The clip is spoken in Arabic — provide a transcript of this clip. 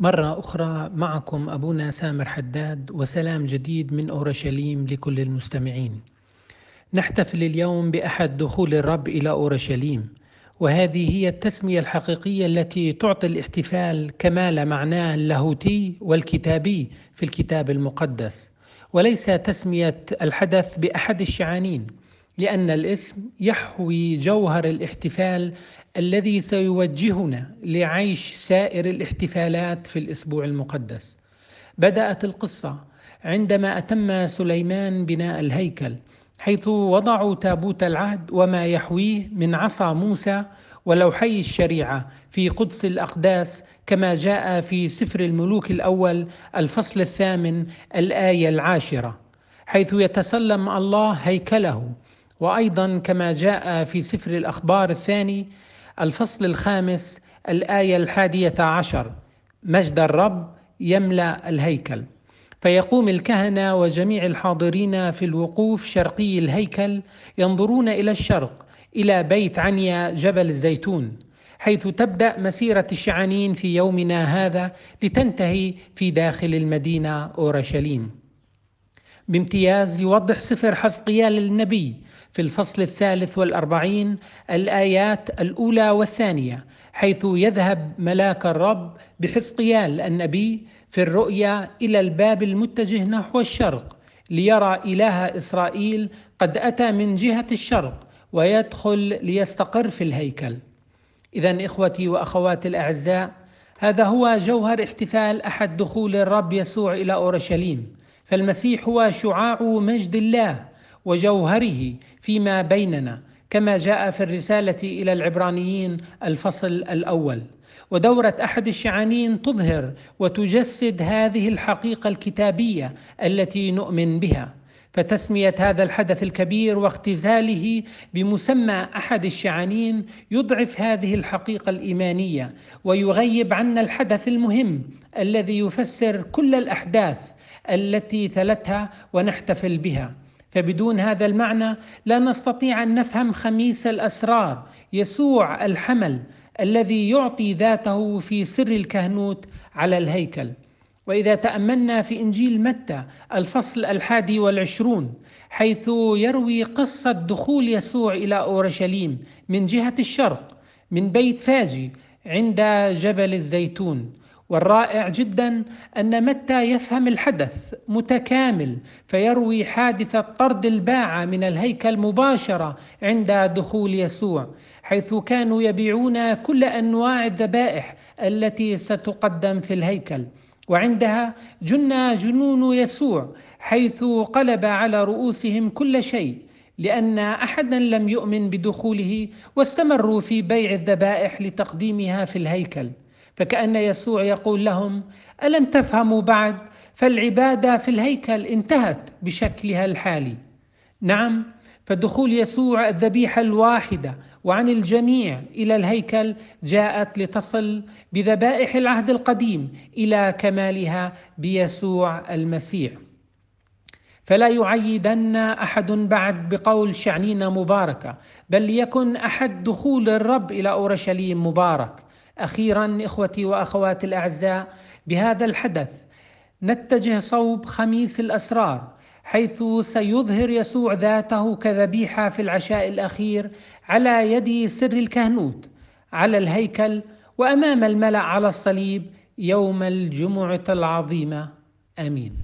مرة أخرى معكم أبونا سامر حداد وسلام جديد من أورشليم لكل المستمعين. نحتفل اليوم بأحد دخول الرب إلى أورشليم، وهذه هي التسمية الحقيقية التي تعطي الاحتفال كمال معناه اللاهوتي والكتابي في الكتاب المقدس، وليس تسمية الحدث بأحد الشعانين. لأن الاسم يحوي جوهر الاحتفال الذي سيوجهنا لعيش سائر الاحتفالات في الأسبوع المقدس. بدأت القصة عندما أتم سليمان بناء الهيكل، حيث وضعوا تابوت العهد وما يحويه من عصا موسى ولوحي الشريعة في قدس الأقداس كما جاء في سفر الملوك الأول الفصل الثامن الآية العاشرة، حيث يتسلم الله هيكله وايضا كما جاء في سفر الاخبار الثاني الفصل الخامس الايه الحاديه عشر مجد الرب يملا الهيكل فيقوم الكهنه وجميع الحاضرين في الوقوف شرقي الهيكل ينظرون الى الشرق الى بيت عنيا جبل الزيتون حيث تبدا مسيره الشعانين في يومنا هذا لتنتهي في داخل المدينه اورشليم بامتياز يوضح سفر حزقيال للنبي في الفصل الثالث والأربعين الآيات الأولى والثانية حيث يذهب ملاك الرب بحزقيال النبي في الرؤيا إلى الباب المتجه نحو الشرق ليرى إله إسرائيل قد أتى من جهة الشرق ويدخل ليستقر في الهيكل إذا إخوتي وأخواتي الأعزاء هذا هو جوهر احتفال أحد دخول الرب يسوع إلى أورشليم فالمسيح هو شعاع مجد الله وجوهره فيما بيننا كما جاء في الرسالة إلى العبرانيين الفصل الأول ودورة أحد الشعانين تظهر وتجسد هذه الحقيقة الكتابية التي نؤمن بها فتسميه هذا الحدث الكبير واختزاله بمسمى احد الشعانين يضعف هذه الحقيقه الايمانيه ويغيب عنا الحدث المهم الذي يفسر كل الاحداث التي تلتها ونحتفل بها فبدون هذا المعنى لا نستطيع ان نفهم خميس الاسرار يسوع الحمل الذي يعطي ذاته في سر الكهنوت على الهيكل وإذا تأملنا في إنجيل متى الفصل الحادي والعشرون حيث يروي قصة دخول يسوع إلى أورشليم من جهة الشرق من بيت فاجي عند جبل الزيتون والرائع جدا أن متى يفهم الحدث متكامل فيروي حادثة طرد الباعة من الهيكل مباشرة عند دخول يسوع حيث كانوا يبيعون كل أنواع الذبائح التي ستقدم في الهيكل وعندها جن جنون يسوع حيث قلب على رؤوسهم كل شيء لان احدا لم يؤمن بدخوله واستمروا في بيع الذبائح لتقديمها في الهيكل فكان يسوع يقول لهم الم تفهموا بعد فالعباده في الهيكل انتهت بشكلها الحالي نعم فدخول يسوع الذبيحه الواحده وعن الجميع الى الهيكل جاءت لتصل بذبائح العهد القديم الى كمالها بيسوع المسيح فلا يعيدن احد بعد بقول شعنينا مباركه بل ليكن احد دخول الرب الى اورشليم مبارك اخيرا اخوتي واخواتي الاعزاء بهذا الحدث نتجه صوب خميس الاسرار حيث سيظهر يسوع ذاته كذبيحه في العشاء الاخير على يد سر الكهنوت على الهيكل وامام الملا على الصليب يوم الجمعه العظيمه امين